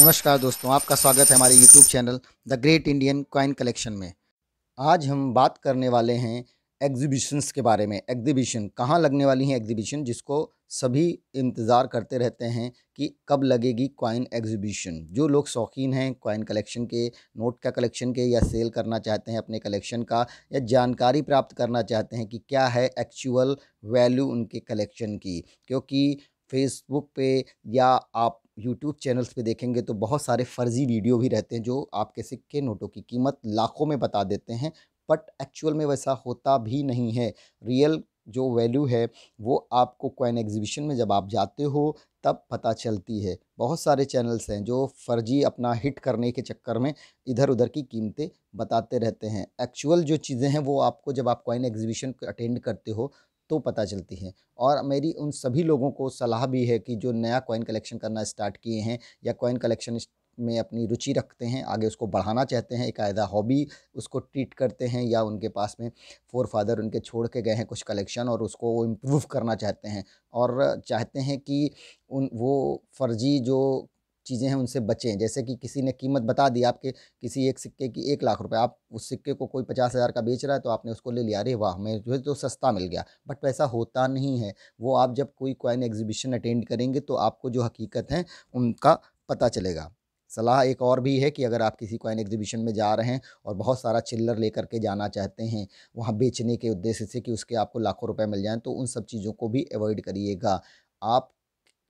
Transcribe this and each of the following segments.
नमस्कार दोस्तों आपका स्वागत है हमारे YouTube channel the great Indian coin collection में आज हम बात करने वाले हैं एग्जीबिशंस के बारे में एग्जीबिशन कहाँ लगने वाली हैं एग्जीबिशन जिसको सभी इंतज़ार करते रहते हैं कि कब लगेगी कॉइन एग्जीबिशन जो लोग शौकीन हैं कॉइन कलेक्शन के नोट का कलेक्शन के या सेल करना चाहते हैं अपने कलेक्शन का या जानकारी प्राप्त करना चाहते हैं कि क्या है एक्चुअल वैल्यू उनके कलेक्शन की क्योंकि फेसबुक पे या आप यूट्यूब चैनल्स पे देखेंगे तो बहुत सारे फर्जी वीडियो भी रहते हैं जो आपके सिक्के नोटों की कीमत लाखों में बता देते हैं बट एक्चुअल में वैसा होता भी नहीं है रियल जो वैल्यू है वो आपको कॉइन एग्जीबिशन में जब आप जाते हो तब पता चलती है बहुत सारे चैनल्स हैं जो फर्जी अपना हिट करने के चक्कर में इधर उधर की कीमतें बताते रहते हैं एक्चुअल जो चीज़ें हैं वो आपको जब आप कॉइन एग्जीबिशन अटेंड करते हो तो पता चलती है और मेरी उन सभी लोगों को सलाह भी है कि जो नया कॉइन कलेक्शन करना स्टार्ट किए हैं या कॉइन कलेक्शन में अपनी रुचि रखते हैं आगे उसको बढ़ाना चाहते हैं एक आयदा हॉबी उसको ट्रीट करते हैं या उनके पास में फोर फादर उनके छोड़ के गए हैं कुछ कलेक्शन और उसको वो इम्प्रूव करना चाहते हैं और चाहते हैं कि उन वो फर्जी जो चीज़ें हैं उनसे बचें जैसे कि किसी ने कीमत बता दी आपके किसी एक सिक्के की एक लाख रुपए आप उस सिक्के को कोई पचास हज़ार का बेच रहा है तो आपने उसको ले लिया अरे वाह हमें जो है तो सस्ता मिल गया बट वैसा होता नहीं है वो आप जब कोई कॉइन एग्जीबिशन अटेंड करेंगे तो आपको जो हकीकत हैं उनका पता चलेगा सलाह एक और भी है कि अगर आप किसी कॉइन एग्जीबिशन में जा रहे हैं और बहुत सारा चिल्लर लेकर के जाना चाहते हैं वहाँ बेचने के उद्देश्य से कि उसके आपको लाखों रुपए मिल जाएं तो उन सब चीज़ों को भी अवॉइड करिएगा आप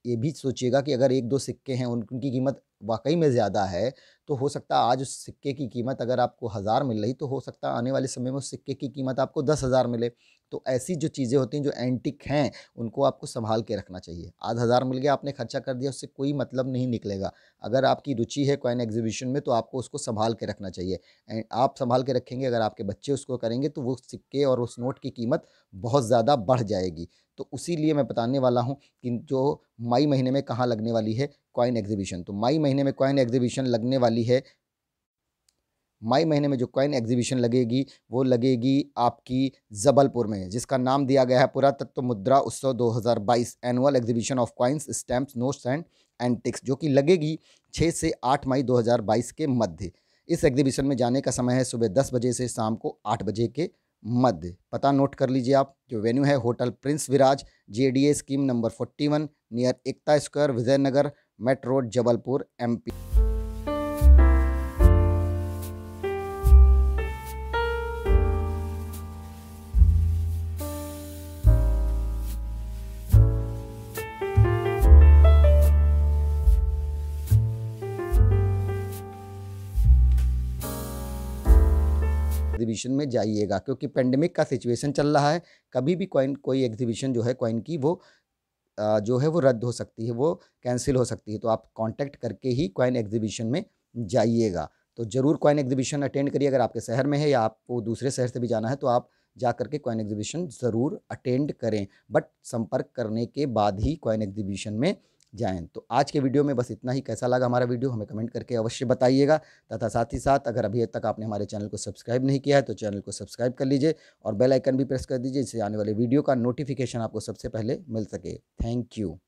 ये भी सोचिएगा कि अगर एक दो सिक्के हैं उनकी कीमत वाकई में ज़्यादा है तो हो सकता आज उस सिक्के की कीमत अगर आपको हज़ार मिल रही तो हो सकता आने वाले समय में उस सिक्के की कीमत आपको दस हज़ार मिले तो ऐसी जो चीज़ें होती हैं जो एंटिक हैं उनको आपको संभाल के रखना चाहिए आध हज़ार मिल गया आपने खर्चा कर दिया उससे कोई मतलब नहीं निकलेगा अगर आपकी रुचि है कॉइन एग्जीबिशन में तो आपको उसको संभाल के रखना चाहिए एंड आप संभाल के रखेंगे अगर आपके बच्चे उसको करेंगे तो वो सिक्के और उस नोट की कीमत बहुत ज़्यादा बढ़ जाएगी तो उसी लिए मैं बताने वाला हूँ कि जो मई महीने में कहाँ लगने वाली है कॉइन एग्जीबिशन तो मई महीने में कॉइन एग्जीबिशन लगने वाली है मई महीने में जो कॉइन एग्जीबिशन लगेगी वो लगेगी आपकी जबलपुर में जिसका नाम दिया गया है पुरातत्व मुद्रा उत्सव 2022 annual exhibition of coins stamps notes and antiques जो कि लगेगी 6 से 8 मई 2022 के मध्य इस एग्जीबिशन में जाने का समय है सुबह 10 बजे से शाम को 8 बजे के मध्य पता नोट कर लीजिए आप जो वेन्यू है hotel Prince Viraj J scheme number forty one near Ekta square Vijaynagar metro Jabalpur MP exhibition में जाइएगा क्योंकि पेंडेमिक का सिचुएशन चल रहा है कभी भी कॉइन कोई एग्जीबिशन जो है कॉइन की वो जो है वो रद्द हो सकती है वो कैंसिल हो सकती है तो आप कांटेक्ट करके ही कॉइन एग्जीबिशन में जाइएगा तो ज़रूर कॉइन एग्जीबिशन अटेंड करिए अगर आपके शहर में है या आपको दूसरे शहर से भी जाना है तो आप जा करके कॉइन एग्जीबिशन ज़रूर अटेंड करें बट संपर्क करने के बाद ही कॉइन एग्जीबिशन में जय हिंद तो आज के वीडियो में बस इतना ही कैसा लगा हमारा वीडियो हमें कमेंट करके अवश्य बताइएगा तथा साथ ही साथ अगर अभी तक आपने हमारे चैनल को सब्सक्राइब नहीं किया है तो चैनल को सब्सक्राइब कर लीजिए और बेल आइकन भी प्रेस कर दीजिए जिससे आने वाले वीडियो का नोटिफिकेशन आपको सबसे पहले मिल सके थैंक यू